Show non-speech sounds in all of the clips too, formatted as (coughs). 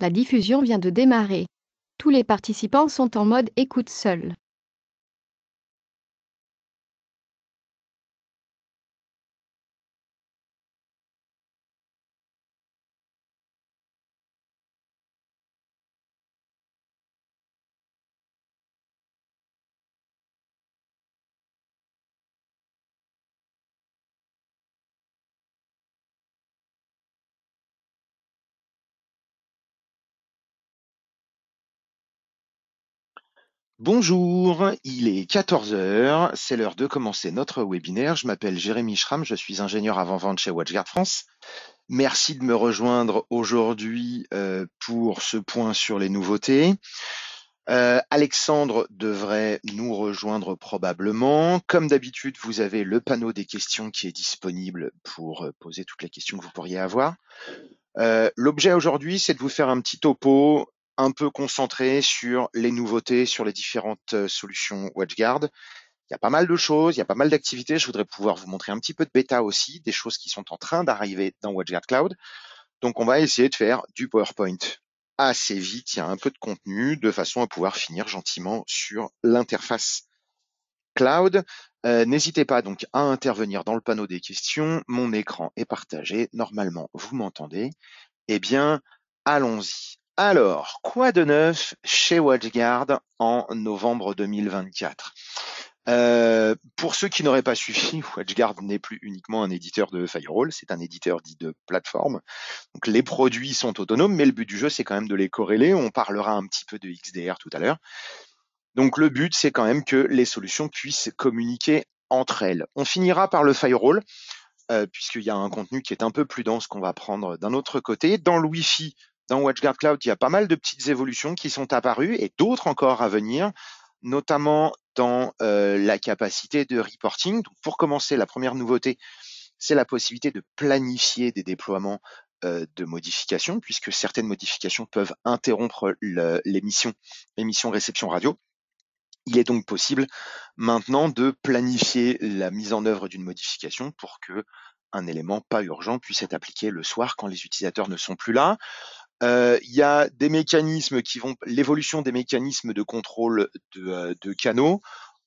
La diffusion vient de démarrer. Tous les participants sont en mode écoute seule. Bonjour, il est 14h, c'est l'heure de commencer notre webinaire. Je m'appelle Jérémy Schramm, je suis ingénieur avant-vente chez WatchGuard France. Merci de me rejoindre aujourd'hui euh, pour ce point sur les nouveautés. Euh, Alexandre devrait nous rejoindre probablement. Comme d'habitude, vous avez le panneau des questions qui est disponible pour euh, poser toutes les questions que vous pourriez avoir. L'objet aujourd'hui, c'est de vous faire un petit topo un peu concentré sur les nouveautés, sur les différentes euh, solutions WatchGuard. Il y a pas mal de choses, il y a pas mal d'activités. Je voudrais pouvoir vous montrer un petit peu de bêta aussi, des choses qui sont en train d'arriver dans WatchGuard Cloud. Donc, on va essayer de faire du PowerPoint assez vite. Il y a un peu de contenu de façon à pouvoir finir gentiment sur l'interface cloud. Euh, n'hésitez pas donc à intervenir dans le panneau des questions. Mon écran est partagé. Normalement, vous m'entendez. Eh bien, allons-y. Alors, quoi de neuf chez WatchGuard en novembre 2024 euh, pour ceux qui n'auraient pas suffi, (laughs) WatchGuard n'est plus uniquement un éditeur de firewall, c'est un éditeur dit de plateforme. Donc les produits sont autonomes, mais le but du jeu, c'est quand même de les corréler. On parlera un petit peu de XDR tout à l'heure. Donc le but, c'est quand même que les solutions puissent communiquer entre elles. On finira par le firewall, euh, puisqu'il y a un contenu qui est un peu plus dense qu'on va prendre d'un autre côté. Dans le Wi-Fi, dans WatchGuard Cloud, il y a pas mal de petites évolutions qui sont apparues et d'autres encore à venir, notamment dans euh, la capacité de reporting. pour commencer, la première nouveauté, c'est la possibilité de planifier des déploiements euh, de modifications, puisque certaines modifications peuvent interrompre l'émission, l'émission réception radio. Il est donc possible maintenant de planifier la mise en œuvre d'une modification pour qu'un élément pas urgent puisse être appliqué le soir quand les utilisateurs ne sont plus là. Euh, il y a des mécanismes qui vont l'évolution des mécanismes de contrôle de, euh, de canaux.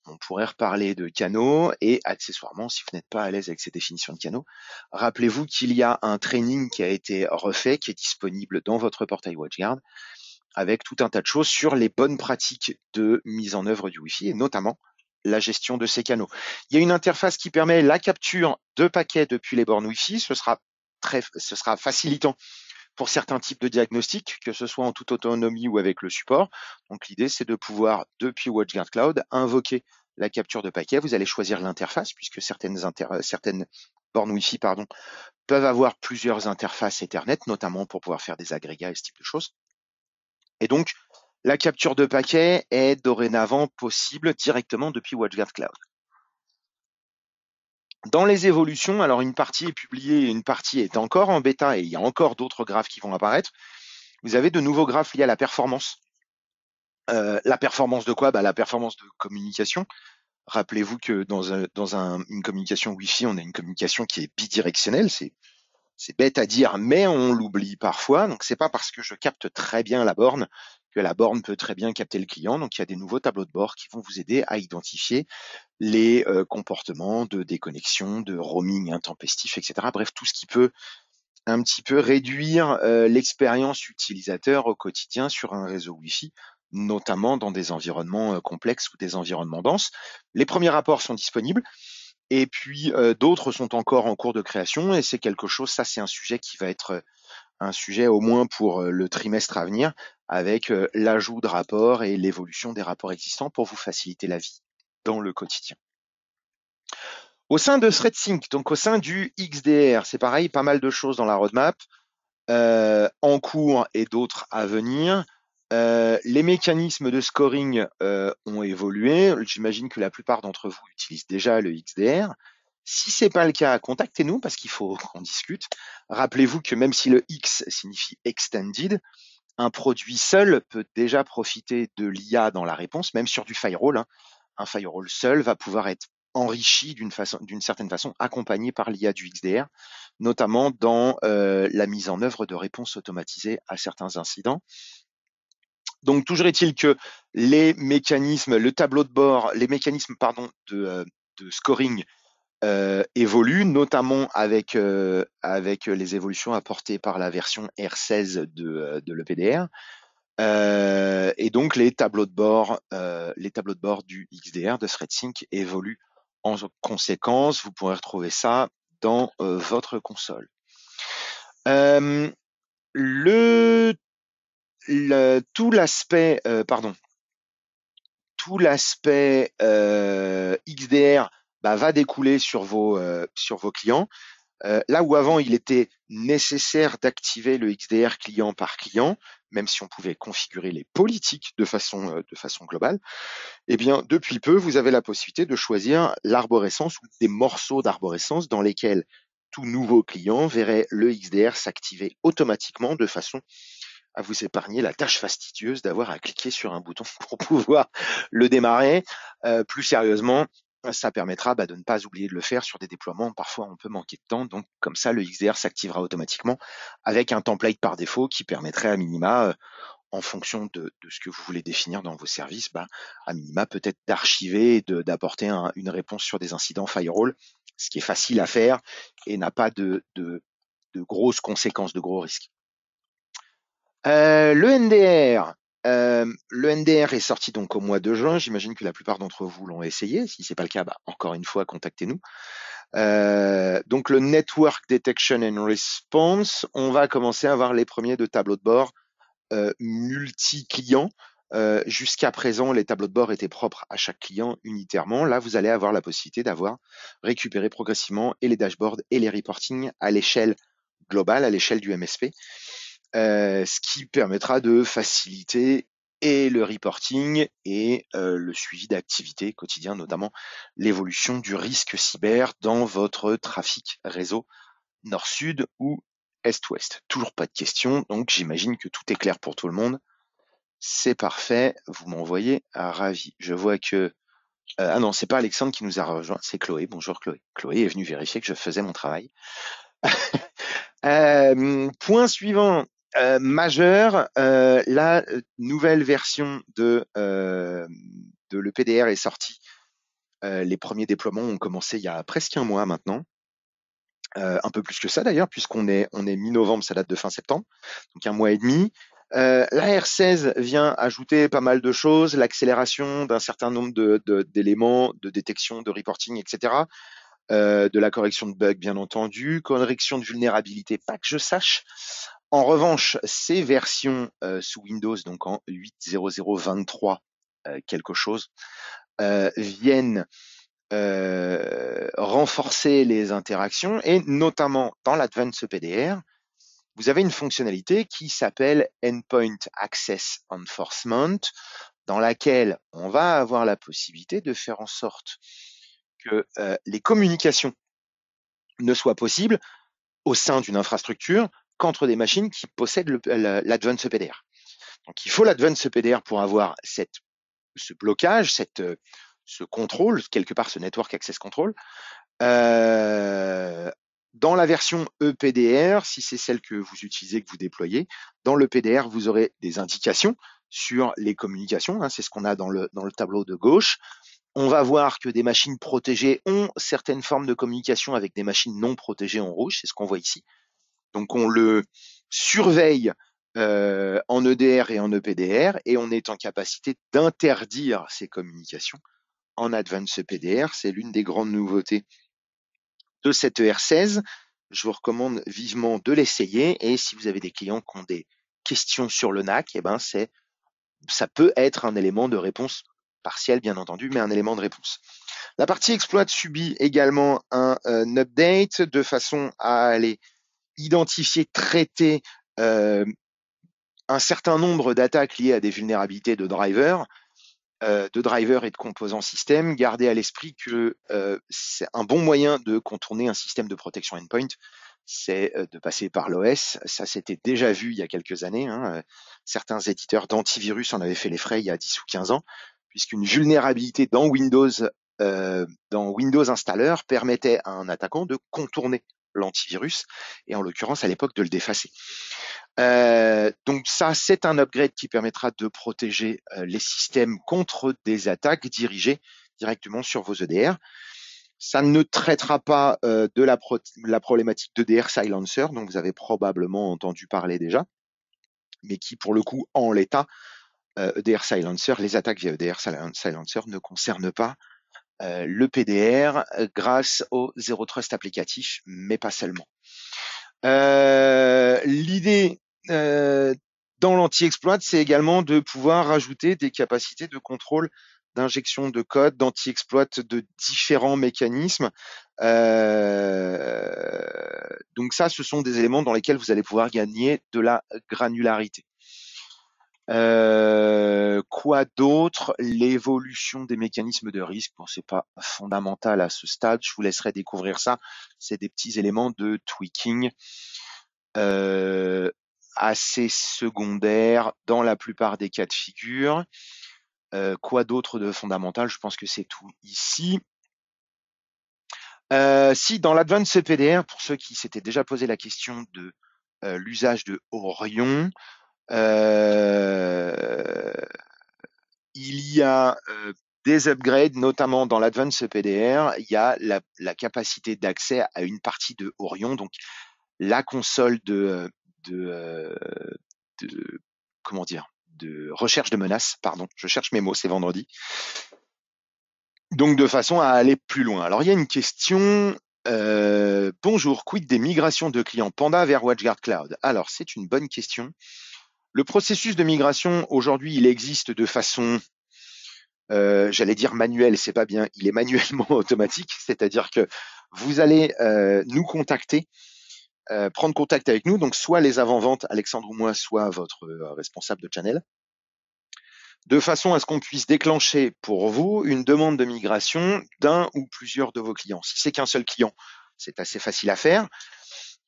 On pourrait reparler de canaux et accessoirement, si vous n'êtes pas à l'aise avec ces définitions de canaux, rappelez-vous qu'il y a un training qui a été refait, qui est disponible dans votre portail WatchGuard, avec tout un tas de choses sur les bonnes pratiques de mise en œuvre du Wi-Fi et notamment la gestion de ces canaux. Il y a une interface qui permet la capture de paquets depuis les bornes Wi-Fi. Ce sera très, ce sera facilitant pour certains types de diagnostics, que ce soit en toute autonomie ou avec le support. Donc l'idée, c'est de pouvoir, depuis WatchGuard Cloud, invoquer la capture de paquets. Vous allez choisir l'interface, puisque certaines, certaines bornes Wi-Fi pardon, peuvent avoir plusieurs interfaces Ethernet, notamment pour pouvoir faire des agrégats et ce type de choses. Et donc, la capture de paquets est dorénavant possible directement depuis WatchGuard Cloud. Dans les évolutions, alors une partie est publiée, une partie est encore en bêta et il y a encore d'autres graphes qui vont apparaître. Vous avez de nouveaux graphes liés à la performance. Euh, la performance de quoi bah, La performance de communication. Rappelez-vous que dans, une communication Wi-Fi, on a une communication qui est bidirectionnelle. C'est, c'est bête à dire, mais on l'oublie parfois. Donc c'est pas parce que je capte très bien la borne que la borne peut très bien capter le client. Donc il y a des nouveaux tableaux de bord qui vont vous aider à identifier les euh, comportements de déconnexion, de roaming intempestif, etc. Bref, tout ce qui peut un petit peu réduire euh, l'expérience utilisateur au quotidien sur un réseau Wi-Fi, notamment dans des environnements euh, complexes ou des environnements denses. Les premiers rapports sont disponibles. Et puis d'autres sont encore en cours de création et c'est quelque chose, ça c'est un sujet qui va être un sujet au moins pour le trimestre à venir avec l'ajout de rapports et l'évolution des rapports existants pour vous faciliter la vie le quotidien. Au sein de ThreadSync, donc au sein du XDR, c'est pareil, pas mal de choses dans la roadmap euh, en cours et d'autres à venir. Euh, les mécanismes de scoring euh, ont évolué. J'imagine que la plupart d'entre vous utilisent déjà le XDR. Si c'est pas le cas, contactez-nous parce qu'il faut qu'on discute. Rappelez-vous que même si le X signifie extended, un produit seul peut déjà profiter de l'IA dans la réponse, même sur du firewall. Hein un firewall seul va pouvoir être enrichi d'une certaine façon, accompagné par l'IA du XDR, notamment dans euh, la mise en œuvre de réponses automatisées à certains incidents. Donc toujours est-il que les mécanismes, le tableau de bord, les mécanismes pardon de, euh, scoring euh, évoluent, notamment avec les évolutions apportées par la version R16 de, de l'EPDR. Euh, et donc les tableaux de bord, euh, les tableaux de bord du XDR de ThreadSync évoluent en conséquence. Vous pourrez retrouver ça dans euh, votre console. tout l'aspect, pardon, tout l'aspect XDR bah, va découler sur vos sur vos clients. Euh, là où avant il était nécessaire d'activer le XDR client par client, même si on pouvait configurer les politiques de façon, euh, de façon globale, eh bien, depuis peu, vous avez la possibilité de choisir l'arborescence ou des morceaux d'arborescence dans lesquels tout nouveau client verrait le XDR s'activer automatiquement de façon à vous épargner la tâche fastidieuse d'avoir à cliquer sur un bouton (laughs) pour pouvoir le démarrer. Euh, plus sérieusement, euh, ça permettra bah, de ne pas oublier de le faire sur des déploiements. Parfois, on peut manquer de temps. Donc, comme ça, le XDR s'activera automatiquement avec un template par défaut qui permettrait à minima, euh, en fonction de, ce que vous voulez définir dans vos services, bah, à minima, peut-être d'archiver et d'apporter une réponse sur des incidents firewall, ce qui est facile à faire et n'a pas de, grosses conséquences, de gros risques. Euh, le NDR, euh, le NDR est sorti donc au mois de juin. J'imagine que la plupart d'entre vous l'ont essayé. Si c'est pas le cas, bah, encore une fois, contactez-nous. Euh, donc le Network Detection and Response, on va commencer à avoir les premiers de tableaux de bord euh, multi-clients. Jusqu'à présent, les tableaux de bord étaient propres à chaque client unitairement. Là, vous allez avoir la possibilité d'avoir récupéré progressivement et les dashboards et les reportings à l'échelle globale, à l'échelle du MSP. Euh, ce qui permettra de faciliter et le reporting et euh, le suivi d'activités quotidiennes, notamment l'évolution du risque cyber dans votre trafic réseau nord-sud ou est-ouest. Toujours pas de questions, donc j'imagine que tout est clair pour tout le monde. C'est parfait, vous m'envoyez ravi. Je vois que... Euh, ah non, c'est pas Alexandre qui nous a rejoint, c'est Chloé. Bonjour Chloé. Chloé est venue vérifier que je faisais mon travail. (laughs) point suivant, euh, majeur, euh, la nouvelle version de, euh, le PDR est sortie. les premiers déploiements ont commencé il y a presque un mois maintenant. un peu plus que ça d'ailleurs, puisqu'on est, on est mi-novembre, ça date de fin septembre, donc un mois et demi. la R16 vient ajouter pas mal de choses, l'accélération d'un certain nombre d'éléments, de, d'éléments, de détection, de reporting, etc. de la correction de bugs, bien entendu, correction de vulnérabilité, pas que je sache. En revanche, ces versions euh, sous Windows, donc en 8.0.0.23 euh, quelque chose, euh, viennent renforcer les interactions et notamment dans l'Advanced PDR, vous avez une fonctionnalité qui s'appelle Endpoint Access Enforcement, dans laquelle on va avoir la possibilité de faire en sorte que les communications ne soient possibles au sein d'une infrastructure qu'entre des machines qui possèdent l'Advance EPDR. Donc il faut l'Advance EPDR pour avoir ce blocage, euh, ce contrôle, quelque part ce Network Access Control. Euh, dans la version EPDR, si c'est celle que vous utilisez, que vous déployez, dans l'EPDR, vous aurez des indications sur les communications. Hein, c'est ce qu'on a dans le tableau de gauche. On va voir que des machines protégées ont certaines formes de communication avec des machines non protégées en rouge. C'est ce qu'on voit ici. Donc on le surveille euh, en EDR et en EPDR et on est en capacité d'interdire ces communications en Advanced e EPDR. C'est l'une des grandes nouveautés de cette ER16. Je vous recommande vivement de l'essayer et si vous avez des clients qui ont des questions sur le NAC, eh ben c'est ça peut être un élément de réponse partielle bien entendu, mais un élément de réponse. La partie exploit subit également un, euh, update de façon à aller identifier, traiter euh, un certain nombre d'attaques liées à des vulnérabilités de drivers, euh, de drivers et de composants système, garder à l'esprit que euh, c'est un bon moyen de contourner un système de protection endpoint, c'est de passer par l'OS. Ça s'était déjà vu il y a quelques années. Hein, certains éditeurs d'antivirus en avaient fait les frais il y a 10 ou 15 ans, puisqu'une vulnérabilité dans Windows, dans Windows Installer permettait à un attaquant de contourner l'antivirus, et en l'occurrence à l'époque de le défacer. Euh, donc ça, c'est un upgrade qui permettra de protéger euh, les systèmes contre des attaques dirigées directement sur vos EDR. Ça ne traitera pas euh, de la, la problématique d'EDR Silencer, dont vous avez probablement entendu parler déjà, mais qui, pour le coup, en l'état, EDR e Silencer, les attaques via EDR Silencer ne concernent pas euh, le PDR euh, grâce au Zero Trust applicatif, mais pas seulement. Euh, l'idée dans l'anti-exploit, c'est également de pouvoir rajouter des capacités de contrôle d'injection de code, d'anti-exploit de différents mécanismes. donc ça, ce sont des éléments dans lesquels vous allez pouvoir gagner de la granularité. Euh, quoi d'autre L'évolution des mécanismes de risque. Bon, c'est pas fondamental à ce stade. Je vous laisserai découvrir ça. C'est des petits éléments de tweaking euh, assez secondaires dans la plupart des cas de figure. Euh, quoi d'autre de fondamental Je pense que c'est tout ici. Euh, si dans l'advance CPDR, pour ceux qui s'étaient déjà posé la question de euh, l'usage de Orion, euh, il y a euh, des upgrades, notamment dans l'Advanced e PDR, il y a la, capacité d'accès à une partie de Orion, donc la console euh, de, comment dire de recherche de menaces, pardon, je cherche mes mots, c'est vendredi. Donc de façon à aller plus loin. Alors il y a une question. bonjour, quid des migrations de clients Panda vers WatchGuard Cloud Alors c'est une bonne question. Le processus de migration, aujourd'hui, il existe de façon, euh, j'allais dire manuelle, c'est pas bien, il est manuellement (laughs) automatique, c'est-à-dire que vous allez euh, nous contacter, euh, prendre contact avec nous, donc soit les avant-ventes, Alexandre ou moi, soit votre responsable de channel, de façon à ce qu'on puisse déclencher pour vous une demande de migration d'un ou plusieurs de vos clients. Si c'est qu'un seul client, c'est assez facile à faire.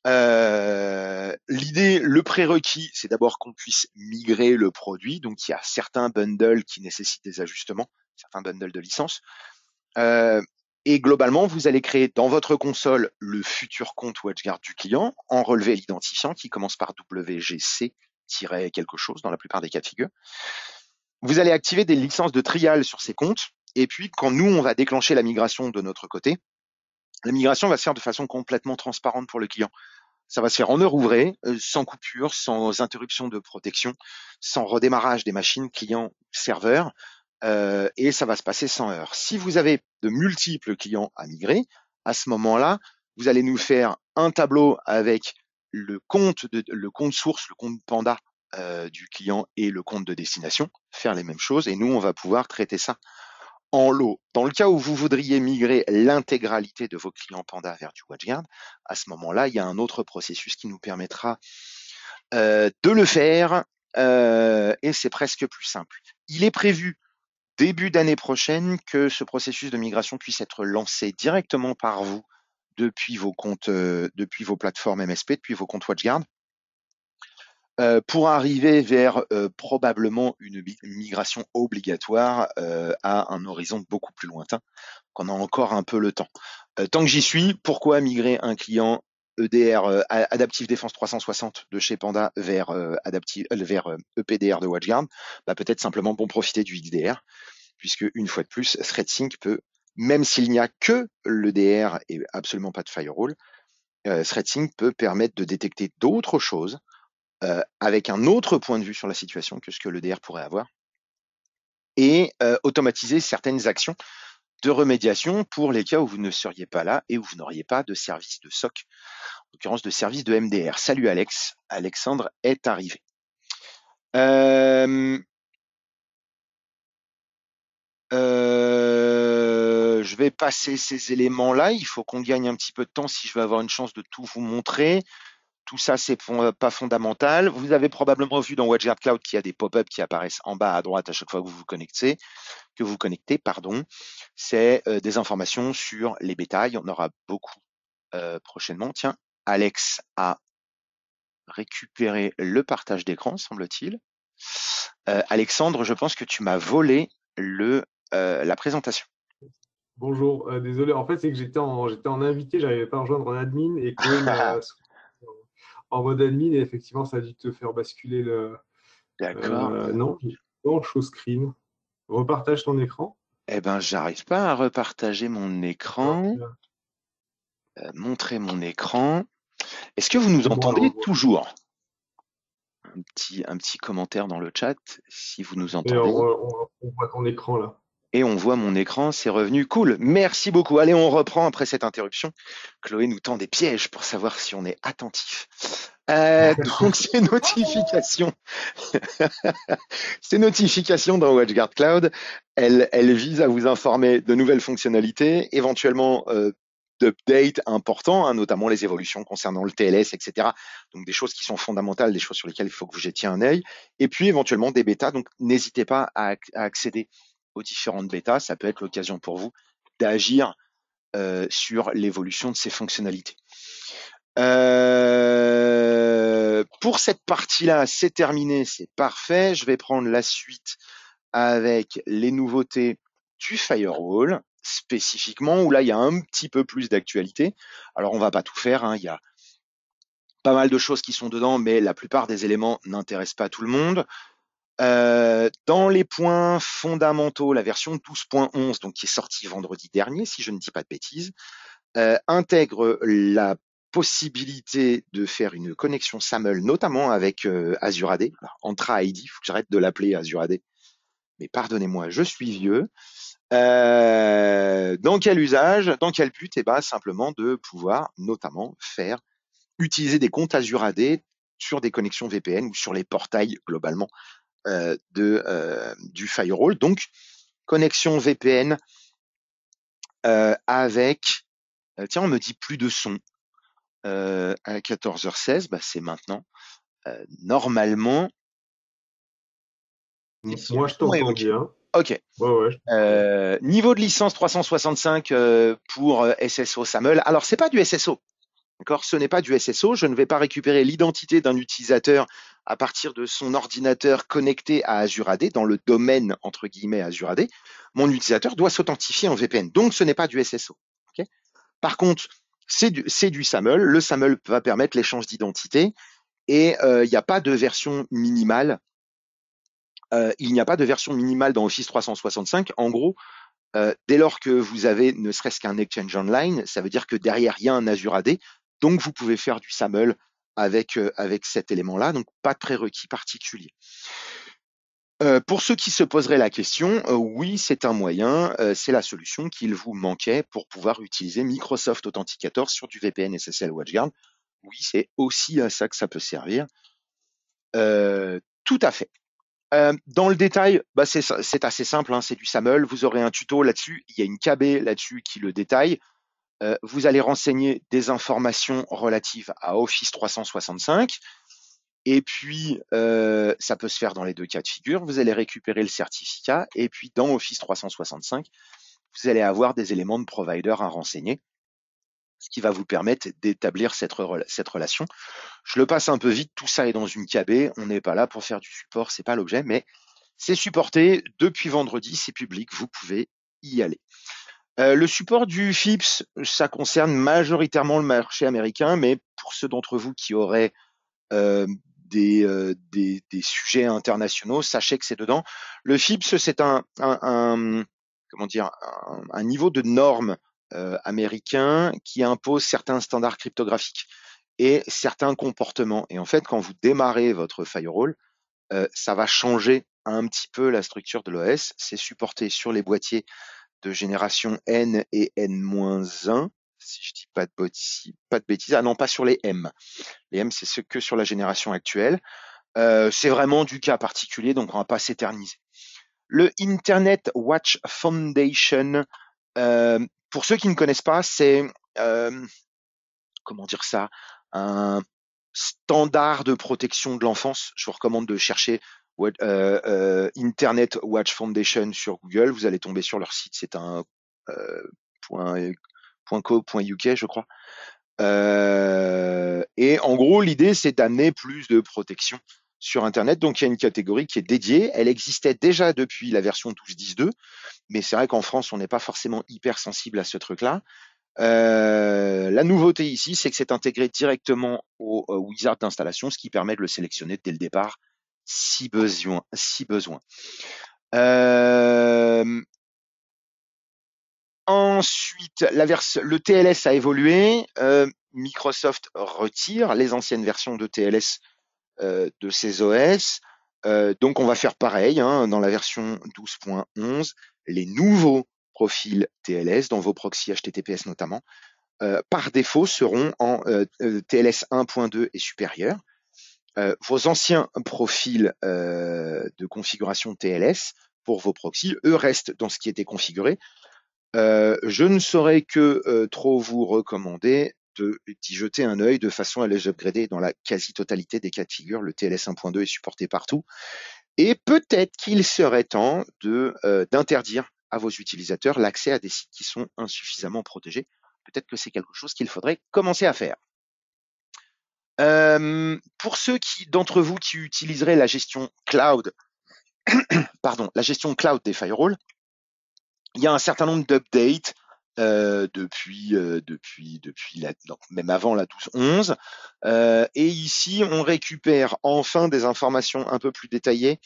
Euh, l'idée, le prérequis, c'est d'abord qu'on puisse migrer le produit. Donc, il y a certains bundles qui nécessitent des ajustements, certains bundles de licences. Euh, et globalement, vous allez créer dans votre console le futur compte WatchGuard du client en relevé l'identifiant qui commence par WGC- quelque chose dans la plupart des cas de figure. Vous allez activer des licences de trial sur ces comptes. Et puis, quand nous, on va déclencher la migration de notre côté, la migration va se faire de façon complètement transparente pour le client. Ça va se faire en heure ouvrée, euh, sans coupure, sans interruption de protection, sans redémarrage des machines client-serveur, euh, et ça va se passer sans heure. Si vous avez de multiples clients à migrer, à ce moment-là, vous allez nous faire un tableau avec le compte, de, le compte source, le compte panda euh, du client et le compte de destination, faire les mêmes choses, et nous, on va pouvoir traiter ça en Dans le cas où vous voudriez migrer l'intégralité de vos clients Panda vers du WatchGuard, à ce moment-là, il y a un autre processus qui nous permettra euh, de le faire euh, et c'est presque plus simple. Il est prévu début d'année prochaine que ce processus de migration puisse être lancé directement par vous depuis vos comptes, euh, depuis vos plateformes MSP, depuis vos comptes WatchGuard. Euh, pour arriver vers euh, probablement une migration obligatoire euh, à un horizon beaucoup plus lointain, qu'on a encore un peu le temps. tant que j'y suis, pourquoi migrer un client EDR Adaptive Defense 360 de chez Panda vers Adaptive vers EPDR e de WatchGuard bah, peut-être simplement pour profiter du IDR puisque une fois de plus, ThreadSync peut même s'il n'y a que l'EDR et absolument pas de firewall, ThreadSync peut permettre de détecter d'autres choses euh, avec un autre point de vue sur la situation que ce que l'EDR pourrait avoir, et euh, automatiser certaines actions de remédiation pour les cas où vous ne seriez pas là et où vous n'auriez pas de service de SOC, en l'occurrence de service de MDR. Salut Alex, Alexandre est arrivé. Euh, je vais passer ces éléments-là. Il faut qu'on gagne un petit peu de temps si je veux avoir une chance de tout vous montrer. Tout ça, c'est euh, pas fondamental. Vous avez probablement vu dans WatchGuard Cloud qu'il y a des pop ups qui apparaissent en bas à droite à chaque fois que vous vous connectez, que vous connectez, pardon. C'est euh, des informations sur les bétails. On aura beaucoup euh, prochainement. Tiens, Alex a récupéré le partage d'écran, semble-t-il. Alexandre, je pense que tu m'as volé le, la présentation. Bonjour, désolé, en fait, c'est que j'étais en, j'étais en invité, pas à rejoindre en admin et que (laughs) en mode admin et effectivement, ça a dû te faire basculer le. D'accord. Euh, non, en show screen. Repartage ton écran. Eh ben, j'arrive pas à repartager mon écran. Euh, montrer mon écran. Est-ce que vous nous entendez toujours un petit, un petit commentaire dans le chat si vous nous entendez. on voit ton écran là et on voit mon écran, c'est revenu cool. Merci beaucoup. Allez, on reprend après cette interruption. Chloé nous tend des pièges pour savoir si on est attentif. Euh, (laughs) donc ces notifications, (laughs) ces notifications dans WatchGuard Cloud, elles, elles, visent à vous informer de nouvelles fonctionnalités, éventuellement euh, d'updates importants, hein, notamment les évolutions concernant le TLS, etc. Donc des choses qui sont fondamentales, des choses sur lesquelles il faut que vous jetiez un œil, et puis éventuellement des bêtas. Donc n'hésitez pas à accéder différentes bêta, ça peut être l'occasion pour vous d'agir euh, sur l'évolution de ces fonctionnalités. Euh, pour cette partie-là, c'est terminé, c'est parfait. Je vais prendre la suite avec les nouveautés du firewall spécifiquement, où là, il y a un petit peu plus d'actualité. Alors, on va pas tout faire, hein, il y a pas mal de choses qui sont dedans, mais la plupart des éléments n'intéressent pas tout le monde. Euh, dans les points fondamentaux, la version 12.11, donc qui est sortie vendredi dernier, si je ne dis pas de bêtises, euh, intègre la possibilité de faire une connexion SAML, notamment avec euh, Azure AD. Entra ID, il faut que j'arrête de l'appeler Azure AD. Mais pardonnez-moi, je suis vieux. dans quel usage, dans quel but Eh bien, simplement de pouvoir, notamment, faire utiliser des comptes Azure AD sur des connexions VPN ou sur les portails globalement euh, de, euh, du firewall. Donc, connexion VPN euh, avec, tiens, on me dit plus de son. à 14h16, bah, c'est maintenant. normalement, moi, je t'entends bien. Hein. Ok. niveau de licence 365 pour SSO SAML. Alors, c'est pas du SSO. Ce n'est pas du SSO. Je ne vais pas récupérer l'identité d'un utilisateur à partir de son ordinateur connecté à Azure AD, dans le domaine, entre guillemets, Azure AD. Mon utilisateur doit s'authentifier en VPN. Donc, ce n'est pas du SSO. Par contre, c'est du, SAML. Le SAML va permettre l'échange d'identité et euh, il n'y a pas de version minimale. Euh, il n'y a pas de version minimale dans Office 365. En gros, euh, dès lors que vous avez ne serait-ce qu'un Exchange Online, ça veut dire que derrière, il y a un Azure AD. Donc, vous pouvez faire du SAML avec, euh, avec cet élément-là, donc pas de prérequis particulier. Euh, pour ceux qui se poseraient la question, euh, oui, c'est un moyen, c'est la solution qu'il vous manquait pour pouvoir utiliser Microsoft Authenticator sur du VPN SSL WatchGuard. Oui, c'est aussi à ça que ça peut servir. tout à fait. dans le détail, bah, c'est assez simple, hein, c'est du SAML. Vous aurez un tuto là-dessus. Il y a une KB là-dessus qui le détaille. Euh, vous allez renseigner des informations relatives à Office 365. Et puis, euh, ça peut se faire dans les deux cas de figure. Vous allez récupérer le certificat. Et puis, dans Office 365, vous allez avoir des éléments de provider à renseigner, ce qui va vous permettre d'établir cette, relation. Je le passe un peu vite. Tout ça est dans une cabée, On n'est pas là pour faire du support. C'est pas l'objet, mais c'est supporté depuis vendredi. C'est public. Vous pouvez y aller. Euh, le support du FIPS, ça concerne majoritairement le marché américain, mais pour ceux d'entre vous qui auraient euh, euh, des, sujets internationaux, sachez que c'est dedans. Le FIPS, c'est un, comment dire niveau de normes américain qui impose certains standards cryptographiques et certains comportements. Et en fait, quand vous démarrez votre firewall, ça va changer un petit peu la structure de l'OS. C'est supporté sur les boîtiers de génération N et N-1, si je dis pas de, bêtises, pas de bêtises. Ah non, pas sur les M. Les M, c'est ce que sur la génération actuelle. Euh, c'est vraiment du cas particulier, donc on ne va pas s'éterniser. Le Internet Watch Foundation, euh, pour ceux qui ne connaissent pas, c'est euh, comment dire ça, un standard de protection de l'enfance. Je vous recommande de chercher euh, euh, Internet Watch Foundation sur Google, vous allez tomber sur leur site. C'est un euh, point, je crois. et en gros, l'idée, c'est d'amener plus de protection sur Internet. Donc, il y a une catégorie qui est dédiée. Elle existait déjà depuis la version 12.10.2, mais c'est vrai qu'en France, on n'est pas forcément hyper sensible à ce truc-là. la nouveauté ici, c'est que c'est intégré directement au wizard d'installation, ce qui permet de le sélectionner dès le départ si besoin. Si besoin. ensuite, la le TLS a évolué. Microsoft retire les anciennes versions de TLS de ses OS. donc on va faire pareil hein, dans la version 12.11. Les nouveaux profils TLS, dans vos proxys HTTPS notamment, par défaut seront en TLS 1.2 et supérieur. Euh, vos anciens profils euh, de configuration TLS pour vos proxys, eux restent dans ce qui était configuré. Euh, je ne saurais que trop vous recommander d'y jeter un œil de façon à les upgrader dans la quasi-totalité des cas de figure. Le TLS 1.2 est supporté partout. Et peut-être qu'il serait temps d'interdire à vos utilisateurs l'accès à des sites qui sont insuffisamment protégés. Peut-être que c'est quelque chose qu'il faudrait commencer à faire. Euh, pour ceux d'entre vous qui utiliseraient la gestion cloud, (coughs) pardon, la gestion cloud des firewalls, il y a un certain nombre d'updates euh, euh, depuis depuis depuis même avant la 12.11. Euh, et ici, on récupère enfin des informations un peu plus détaillées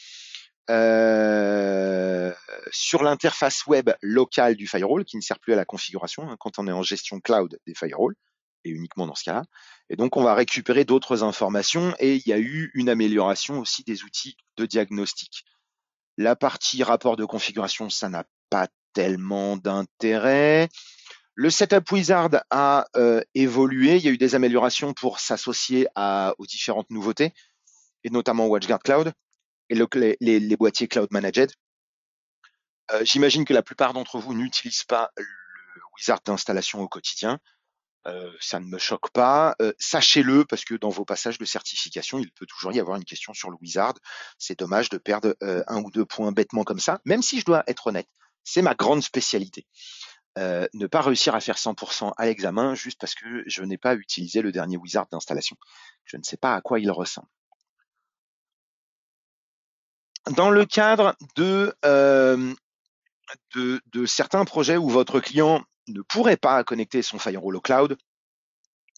sur l'interface web locale du firewall, qui ne sert plus à la configuration hein, quand on est en gestion cloud des firewalls et uniquement dans ce cas-là. Et donc, on va récupérer d'autres informations et il y a eu une amélioration aussi des outils de diagnostic. La partie rapport de configuration, ça n'a pas tellement d'intérêt. Le setup wizard a euh, évolué. Il y a eu des améliorations pour s'associer aux différentes nouveautés et notamment WatchGuard Cloud et les, boîtiers Cloud Managed. Euh, j'imagine que la plupart d'entre vous n'utilisent pas le wizard d'installation au quotidien. Euh, ça ne me choque pas. Euh, sachez-le, parce que dans vos passages de certification, il peut toujours y avoir une question sur le wizard. C'est dommage de perdre euh, un ou deux points bêtement comme ça, même si je dois être honnête. C'est ma grande spécialité. ne pas réussir à faire 100% à l'examen juste parce que je n'ai pas utilisé le dernier wizard d'installation. Je ne sais pas à quoi il ressemble. Dans le cadre de, de certains projets où votre client ne pourrait pas connecter son firewall au cloud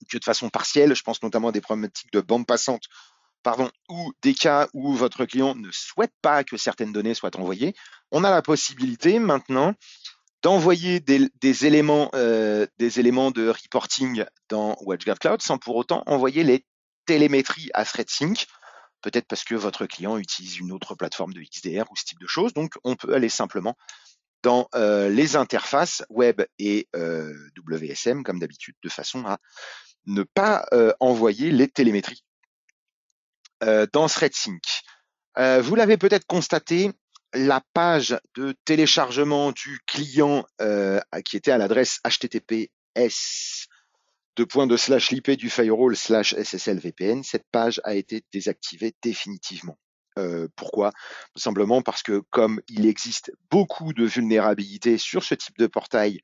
que de façon partielle. Je pense notamment à des problématiques de bande passante, pardon, ou des cas où votre client ne souhaite pas que certaines données soient envoyées. On a la possibilité maintenant d'envoyer des, éléments, euh, des éléments de reporting dans WatchGuard Cloud sans pour autant envoyer les télémétries à ThreadSync. Peut-être parce que votre client utilise une autre plateforme de XDR ou ce type de choses. Donc, on peut aller simplement dans euh, les interfaces web et euh, WSM comme d'habitude, de façon à ne pas euh, envoyer les télémétries dans ThreadSync. vous l'avez peut-être constaté, la page de téléchargement du client qui était à l'adresse https de point de lip du firewall slash SSL VPN, cette page a été désactivée définitivement. Euh, pourquoi Simplement parce que comme il existe beaucoup de vulnérabilités sur ce type de portail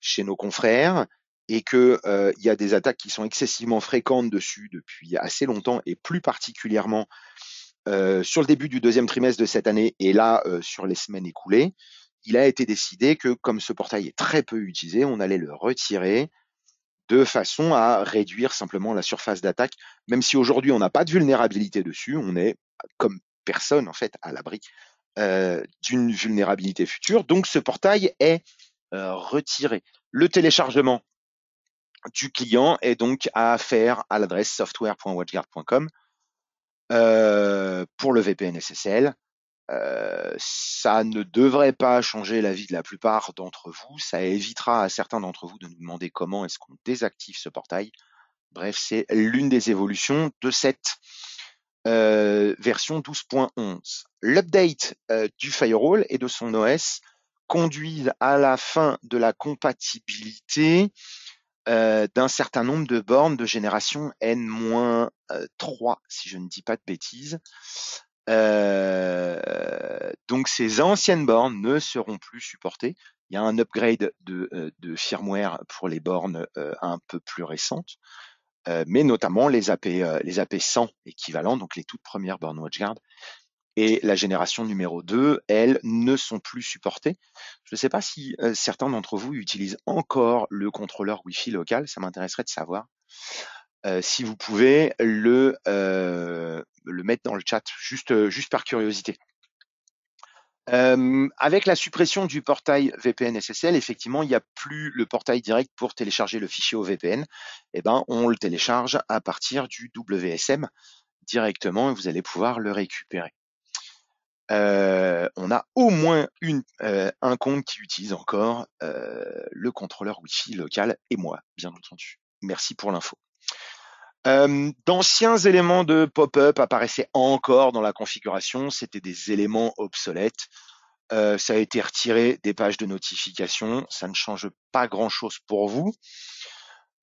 chez nos confrères et que euh, il y a des attaques qui sont excessivement fréquentes dessus depuis assez longtemps et plus particulièrement euh, sur le début du deuxième trimestre de cette année et là sur les semaines écoulées, il a été décidé que comme ce portail est très peu utilisé, on allait le retirer de façon à réduire simplement la surface d'attaque, même si aujourd'hui on n'a pas de vulnérabilité dessus, on est comme personne en fait à l'abri euh, d'une vulnérabilité future. Donc ce portail est euh, retiré. Le téléchargement du client est donc à faire à l'adresse software.watchguard.com euh, pour le VPN SSL. ça ne devrait pas changer la vie de la plupart d'entre vous. Ça évitera à certains d'entre vous de nous demander comment est-ce qu'on désactive ce portail. Bref, c'est l'une des évolutions de cette euh, version 12.11. L'update euh, du firewall et de son OS conduit à la fin de la compatibilité euh, d'un certain nombre de bornes de génération N-3, si je ne dis pas de bêtises. donc ces anciennes bornes ne seront plus supportées. Il y a un upgrade de, firmware pour les bornes un peu plus récentes. Euh, mais notamment les AP, euh, les AP 100 équivalents, donc les toutes premières Watch WatchGuard. Et la génération numéro 2, elles ne sont plus supportées. Je ne sais pas si euh, certains d'entre vous utilisent encore le contrôleur Wi-Fi local. Ça m'intéresserait de savoir. si vous pouvez le, le mettre dans le chat, juste, juste par curiosité. Euh, avec la suppression du portail VPN SSL, effectivement, il n'y a plus le portail direct pour télécharger le fichier au VPN. Eh ben, on le télécharge à partir du WSM directement et vous allez pouvoir le récupérer. on a au moins une, un compte qui utilise encore le contrôleur wi local et moi, bien entendu. Merci pour l'info. Euh, d'anciens éléments de pop-up apparaissaient encore dans la configuration, c'était des éléments obsolètes. Euh, ça a été retiré des pages de notification, ça ne change pas grand-chose pour vous.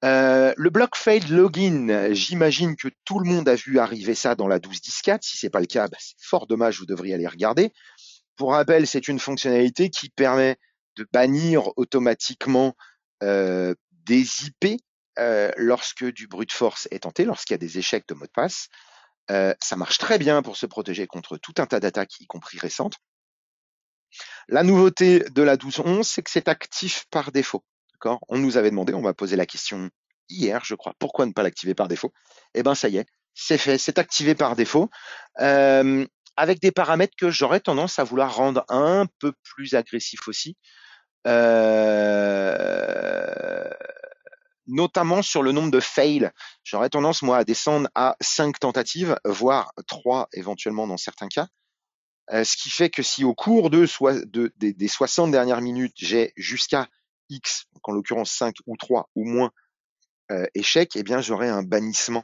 Euh, le block fade login, j'imagine que tout le monde a vu arriver ça dans la 12.10.4. Si c'est pas le cas, bah, c'est fort dommage, vous devriez aller regarder. Pour rappel, c'est une fonctionnalité qui permet de bannir automatiquement des IP euh, lorsque du brute force est tenté, lorsqu'il y a des échecs de mot de passe, euh, ça marche très bien pour se protéger contre tout un tas d'attaques, y compris récentes. La nouveauté de la 12.11, c'est que c'est actif par défaut. On nous avait demandé, on m'a posé la question hier, je crois, pourquoi ne pas l'activer par défaut Eh bien, ça y est, c'est fait, c'est activé par défaut, euh, avec des paramètres que j'aurais tendance à vouloir rendre un peu plus agressifs aussi notamment sur le nombre de fails. J'aurais tendance, moi, à descendre à 5 tentatives, voire 3 éventuellement dans certains cas. Euh, ce qui fait que si au cours des 60 dernières minutes, j'ai jusqu'à X, en l'occurrence 5 ou 3 ou moins euh, échecs, eh bien j'aurai un bannissement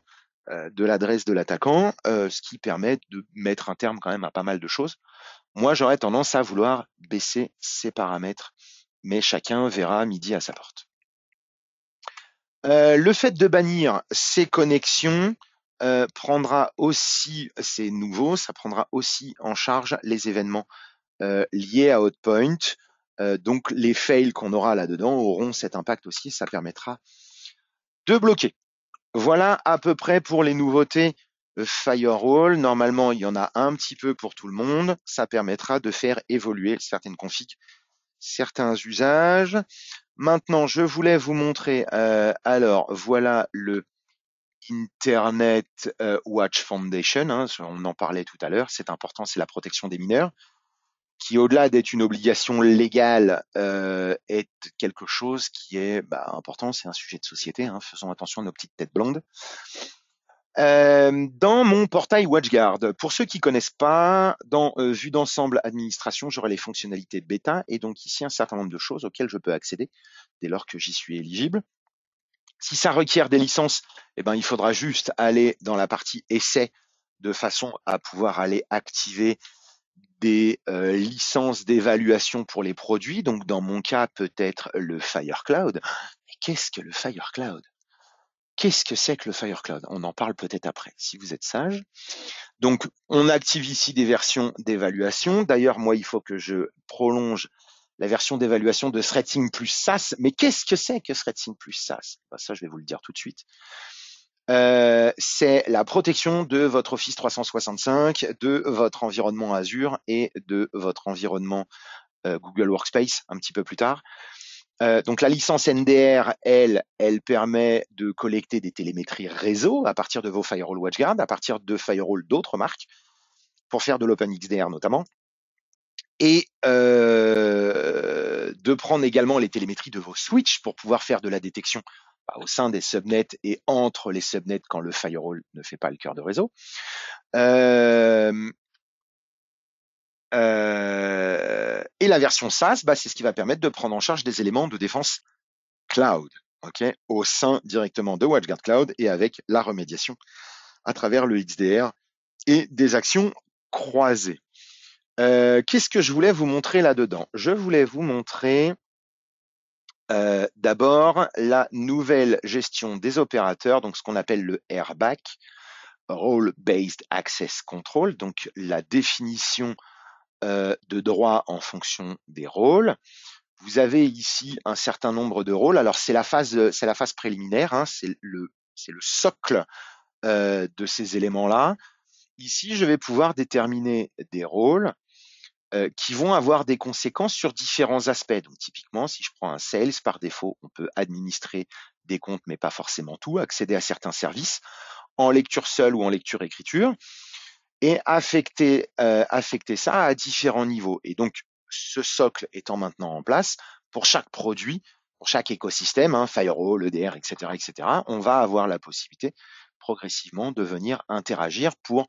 euh, de l'adresse de l'attaquant, ce qui permet de mettre un terme quand même à pas mal de choses. Moi, j'aurais tendance à vouloir baisser ces paramètres, mais chacun verra midi à sa porte. Euh, le fait de bannir ces connexions euh, prendra aussi, ces nouveaux, ça prendra aussi en charge les événements euh, liés à Hotpoint. donc les fails qu'on aura là-dedans auront cet impact aussi, ça permettra de bloquer. Voilà à peu près pour les nouveautés firewall. Normalement, il y en a un petit peu pour tout le monde. Ça permettra de faire évoluer certaines configs, certains usages. Maintenant, je voulais vous montrer, euh, alors voilà le Internet euh, Watch Foundation, hein, on en parlait tout à l'heure, c'est important, c'est la protection des mineurs, qui au-delà d'être une obligation légale, euh, est quelque chose qui est bah, important, c'est un sujet de société, hein, faisons attention à nos petites têtes blondes. Euh, dans mon portail WatchGuard, pour ceux qui connaissent pas, dans euh, Vue d'ensemble administration, j'aurai les fonctionnalités bêta et donc ici un certain nombre de choses auxquelles je peux accéder dès lors que j'y suis éligible. Si ça requiert des licences, eh ben, il faudra juste aller dans la partie essai de façon à pouvoir aller activer des euh, licences d'évaluation pour les produits. Donc dans mon cas, peut-être le Firecloud. Mais qu'est-ce que le Firecloud Qu'est-ce que c'est que le Firecloud On en parle peut-être après, si vous êtes sage. Donc, on active ici des versions d'évaluation. D'ailleurs, moi, il faut que je prolonge la version d'évaluation de Threating plus SaaS. Mais qu'est-ce que c'est que Threading plus SaaS bah, Ça, je vais vous le dire tout de suite. Euh, c'est la protection de votre Office 365, de votre environnement Azure et de votre environnement euh, Google Workspace un petit peu plus tard. Euh, donc la licence NDR, elle, elle permet de collecter des télémétries réseau à partir de vos firewall WatchGuard, à partir de firewall d'autres marques, pour faire de l'OpenXDR notamment, et euh, de prendre également les télémétries de vos switches pour pouvoir faire de la détection bah, au sein des subnets et entre les subnets quand le firewall ne fait pas le cœur de réseau. Euh, euh la version SaaS, bah, c'est ce qui va permettre de prendre en charge des éléments de défense cloud, ok, au sein directement de WatchGuard Cloud et avec la remédiation à travers le XDR et des actions croisées. Euh, qu'est-ce que je voulais vous montrer là-dedans Je voulais vous montrer euh, d'abord la nouvelle gestion des opérateurs, donc ce qu'on appelle le RBAC, Role Based Access Control, donc la définition euh, de droit en fonction des rôles. Vous avez ici un certain nombre de rôles. Alors c'est la phase, c'est la phase préliminaire, hein. c'est le, socle euh, de ces éléments-là. Ici, je vais pouvoir déterminer des rôles euh, qui vont avoir des conséquences sur différents aspects. Donc typiquement, si je prends un sales, par défaut, on peut administrer des comptes, mais pas forcément tout, accéder à certains services en lecture seule ou en lecture écriture et affecter, euh, affecter ça à différents niveaux. Et donc, ce socle étant maintenant en place, pour chaque produit, pour chaque écosystème, hein, firewall, EDR, etc., etc., on va avoir la possibilité progressivement de venir interagir pour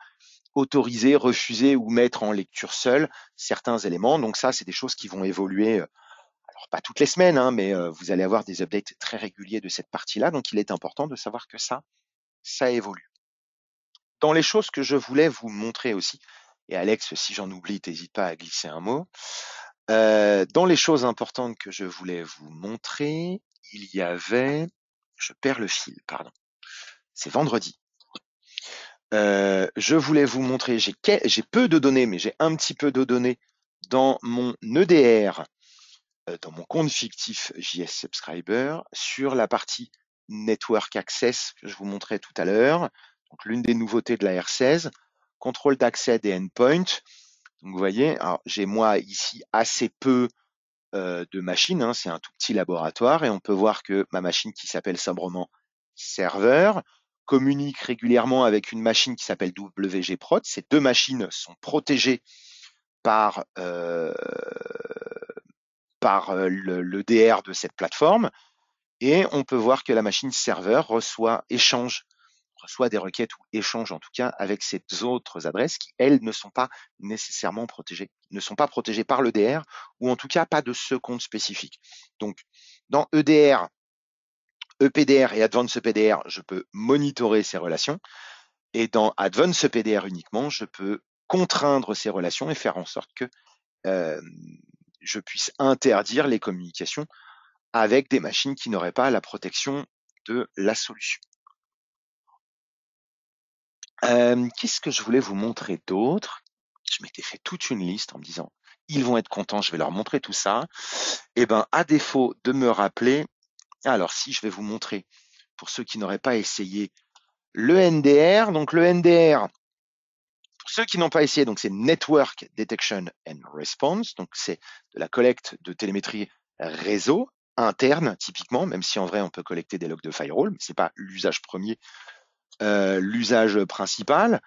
autoriser, refuser ou mettre en lecture seule certains éléments. Donc ça, c'est des choses qui vont évoluer. Euh, alors pas toutes les semaines, hein, mais euh, vous allez avoir des updates très réguliers de cette partie-là. Donc il est important de savoir que ça, ça évolue dans les choses que je voulais vous montrer aussi, et Alex, si j'en oublie, n'hésite pas à glisser un mot. Euh, dans les choses importantes que je voulais vous montrer, il y avait, je perds le fil, pardon. C'est vendredi. Euh, je voulais vous montrer, j'ai peu de données, mais j'ai un petit peu de données dans mon EDR, euh, dans mon compte fictif JS Subscriber, sur la partie Network Access que je vous montrais tout à l'heure, donc l'une des nouveautés de la R16, contrôle d'accès des endpoints. Donc vous voyez, j'ai moi ici assez peu euh, de machines, hein, c'est un tout petit laboratoire, et on peut voir que ma machine qui s'appelle sombrement serveur communique régulièrement avec une machine qui s'appelle WGProt. Ces deux machines sont protégées par, euh, par euh, le, DR de cette plateforme. Et on peut voir que la machine serveur reçoit, échange soit des requêtes ou échanges en tout cas avec ces autres adresses qui, elles, ne sont pas nécessairement protégées, ne sont pas protégées par l'EDR ou en tout cas pas de ce compte spécifique. Donc, dans EDR, EPDR et Advanced e EPDR, je peux monitorer ces relations. Et dans Advanced e EPDR uniquement, je peux contraindre ces relations et faire en sorte que euh, je puisse interdire les communications avec des machines qui n'auraient pas la protection de la solution. Qu'est-ce que je voulais vous montrer d'autre Je m'étais fait toute une liste en me disant, ils vont être contents, je vais leur montrer tout ça. Eh ben, à défaut de me rappeler, alors si je vais vous montrer, pour ceux qui n'auraient pas essayé, le NDR. Donc le NDR, pour ceux qui n'ont pas essayé, donc c'est Network Detection and Response. Donc c'est de la collecte de télémétrie réseau interne typiquement, même si en vrai on peut collecter des logs de firewall, mais c'est pas l'usage premier euh, l'usage principal.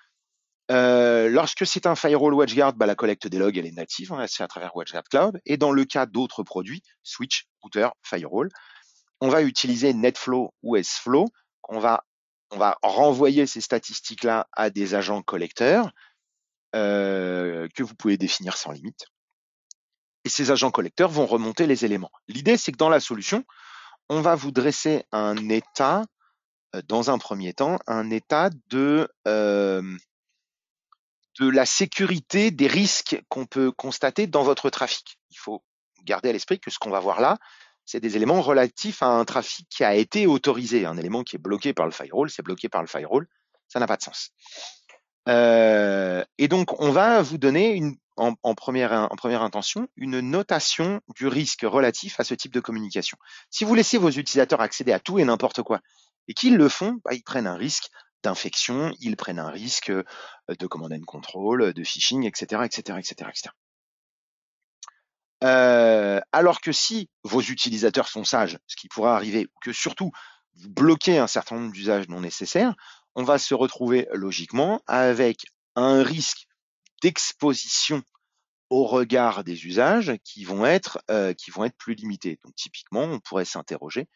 Euh, lorsque c'est un firewall WatchGuard, bah, la collecte des logs elle est native, hein, c'est à travers WatchGuard Cloud. Et dans le cas d'autres produits, switch, router, firewall, on va utiliser NetFlow ou SFlow. On va, on va renvoyer ces statistiques-là à des agents collecteurs euh, que vous pouvez définir sans limite. Et ces agents collecteurs vont remonter les éléments. L'idée, c'est que dans la solution, on va vous dresser un état euh, dans un premier temps, un état de, euh, de la sécurité des risques qu'on peut constater dans votre trafic. Il faut garder à l'esprit que ce qu'on va voir là, c'est des éléments relatifs à un trafic qui a été autorisé. Un élément qui est bloqué par le firewall, c'est bloqué par le firewall, ça n'a pas de sens. Euh, et donc, on va vous donner première, en première intention une notation du risque relatif à ce type de communication. Si vous laissez vos utilisateurs accéder à tout et n'importe quoi, et qu'ils le font, bah, ils prennent un risque d'infection, ils prennent un risque euh, de command and control, de phishing, etc., etc., etc., etc. alors que si vos utilisateurs sont sages, ce qui pourra arriver, que surtout vous bloquez un certain nombre d'usages non nécessaires, on va se retrouver logiquement avec un risque d'exposition au regard des usages qui vont être euh, qui vont être plus limités. Donc typiquement, on pourrait s'interroger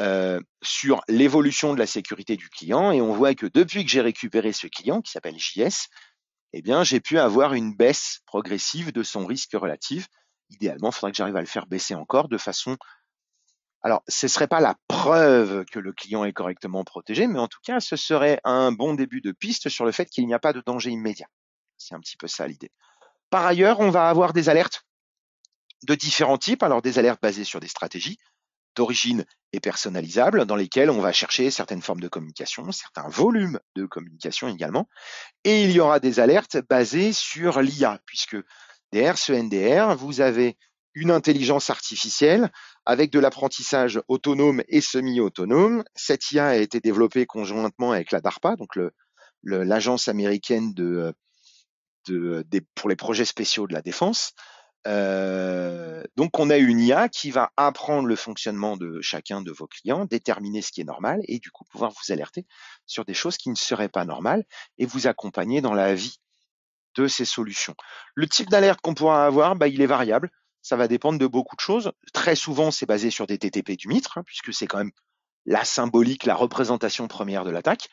euh, sur l'évolution de la sécurité du client et on voit que depuis que j'ai récupéré ce client qui s'appelle JS, eh bien, j'ai pu avoir une baisse progressive de son risque relatif. Idéalement, il faudrait que j'arrive à le faire baisser encore de façon. Alors, ce ne serait pas la preuve que le client est correctement protégé, mais en tout cas, ce serait un bon début de piste sur le fait qu'il n'y a pas de danger immédiat. C'est un petit peu ça l'idée. Par ailleurs, on va avoir des alertes de différents types. Alors, des alertes basées sur des stratégies, d'origine et personnalisable, dans lesquelles on va chercher certaines formes de communication, certains volumes de communication également. Et il y aura des alertes basées sur l'IA, puisque derrière ce NDR, vous avez une intelligence artificielle avec de l'apprentissage autonome et semi-autonome. Cette IA a été développée conjointement avec la DARPA, donc l'agence américaine euh, pour les projets spéciaux de la défense. Euh, donc on a une IA qui va apprendre le fonctionnement de chacun de vos clients, déterminer ce qui est normal et du coup pouvoir vous alerter sur des choses qui ne seraient pas normales et vous accompagner dans la vie de ces solutions. Le type d'alerte qu'on pourra avoir, bah, il est variable. Ça va dépendre de beaucoup de choses. Très souvent, c'est basé sur des TTP du mitre, hein, puisque c'est quand même la symbolique, la représentation première de l'attaque.